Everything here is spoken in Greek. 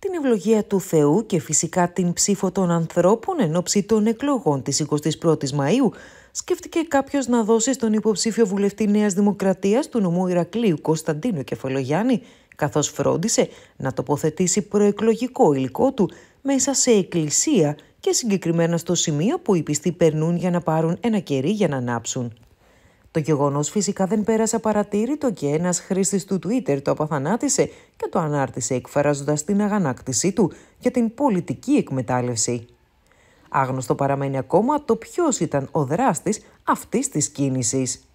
την ευλογία του Θεού και φυσικά την ψήφο των ανθρώπων εν ώψη των εκλογών της 21ης Μαΐου, σκέφτηκε κάποιος να δώσει στον υποψήφιο βουλευτή Νέας Δημοκρατίας του νομού Ηρακλείου Κωνσταντίνο Κεφαλογιάννη, καθώς φρόντισε να τοποθετήσει προεκλογικό υλικό του μέσα σε εκκλησία και συγκεκριμένα στο σημείο που οι πιστοί περνούν για να πάρουν ένα κερί για να ανάψουν. Το γεγονός φυσικά δεν πέρασε παρατήρητο και ένας χρήστης του Twitter το αποθανάτησε και το ανάρτησε εκφράζοντας την αγανάκτησή του για την πολιτική εκμετάλλευση. Άγνωστο παραμένει ακόμα το ποιος ήταν ο δράστης αυτής της κίνησης.